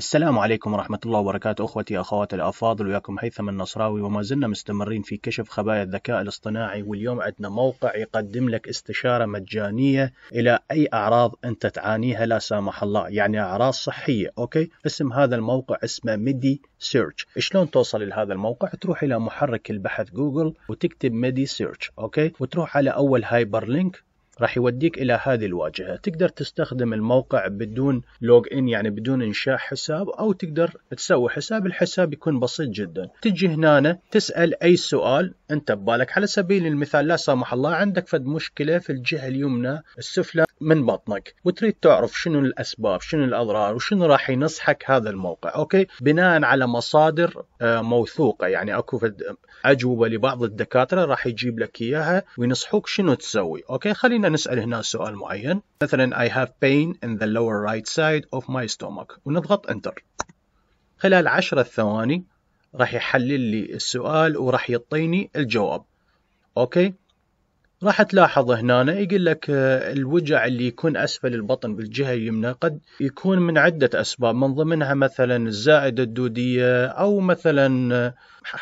السلام عليكم ورحمة الله وبركاته أخوتي أخواتي الأفاضل وياكم هيثم النصراوي وما زلنا مستمرين في كشف خبايا الذكاء الاصطناعي واليوم عندنا موقع يقدم لك استشارة مجانية إلى أي أعراض أنت تعانيها لا سامح الله يعني أعراض صحية أوكي اسم هذا الموقع اسمه ميدي سيرش شلون توصل لهذا الموقع تروح إلى محرك البحث جوجل وتكتب ميدي سيرش أوكي وتروح على أول هايبر لينك راح يوديك إلى هذه الواجهة تقدر تستخدم الموقع بدون لوج إن يعني بدون إنشاء حساب أو تقدر تسوي حساب الحساب يكون بسيط جدا تجي هنا تسأل أي سؤال أنت ببالك على سبيل المثال لا سمح الله عندك فد مشكلة في الجهة اليمنى السفلى من بطنك وتريد تعرف شنو الأسباب شنو الأضرار وشنو راح ينصحك هذا الموقع أوكي بناء على مصادر آه، موثوقة يعني أكو أجوبة لبعض الدكاترة راح يجيب لك إياها وينصحوك شنو تسوي أوكي خلينا نسأل هنا سؤال معين مثلا I have pain in the lower right side of my stomach ونضغط انتر خلال عشرة ثواني راح يحلل لي السؤال وراح يعطيني الجواب اوكي راح تلاحظ هنا يقول لك آه، الوجع اللي يكون أسفل البطن بالجهة اليمنى قد يكون من عدة أسباب من ضمنها مثلا الزائدة الدودية أو مثلا آه،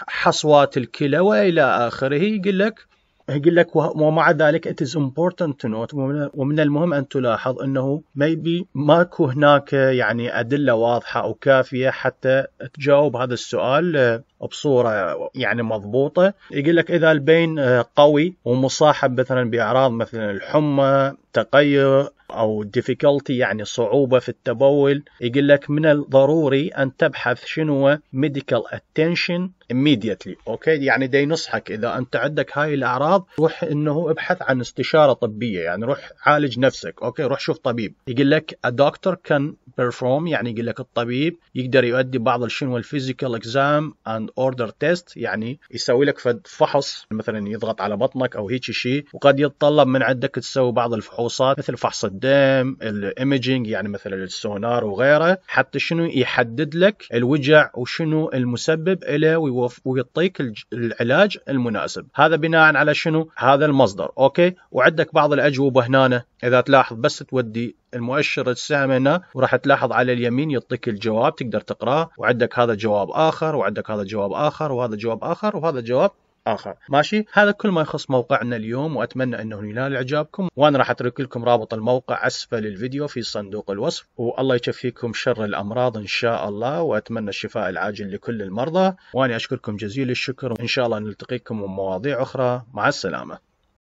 حصوات الكلى وإلى آخره يقول لك يقول لك ومع ذلك it is important to note ومن المهم أن تلاحظ أنه maybe ماكو هناك يعني أدلة واضحة أو كافية حتى تجاوب هذا السؤال آه، بصورة يعني مضبوطة يقول لك إذا البين آه، قوي ومصاحب مثلا بأعراض مثلا الحمى تقيؤ أو difficulty يعني صعوبة في التبول يقول لك من الضروري أن تبحث شنو medical attention immediately أوكي يعني دي ينصحك إذا أنت عندك هاي الأعراض روح إنه ابحث عن استشارة طبية يعني روح عالج نفسك أوكي روح شوف طبيب يقول لك a doctor can perform يعني يقول لك الطبيب يقدر يؤدي بعض الشنو الفيزيكال اكزام اند اوردر تيست يعني يسوي لك فحص مثلا يضغط على بطنك او هيك شيء وقد يتطلب من عندك تسوي بعض الفحوصات مثل فحص الدم الايمجينج يعني مثلا السونار وغيره حتى شنو يحدد لك الوجع وشنو المسبب له ويعطيك العلاج المناسب هذا بناء على شنو هذا المصدر اوكي وعندك بعض الاجوبه هنا اذا تلاحظ بس تودي المؤشر السهم هنا وراح تلاحظ على اليمين يعطيك الجواب تقدر تقراه وعندك هذا جواب اخر وعندك هذا جواب اخر وهذا جواب اخر وهذا جواب اخر ماشي هذا كل ما يخص موقعنا اليوم واتمنى انه ينال اعجابكم وانا راح اترك لكم رابط الموقع اسفل الفيديو في صندوق الوصف والله يكفيكم شر الامراض ان شاء الله واتمنى الشفاء العاجل لكل المرضى وانا اشكركم جزيل الشكر وان شاء الله نلتقيكم بمواضيع اخرى مع السلامه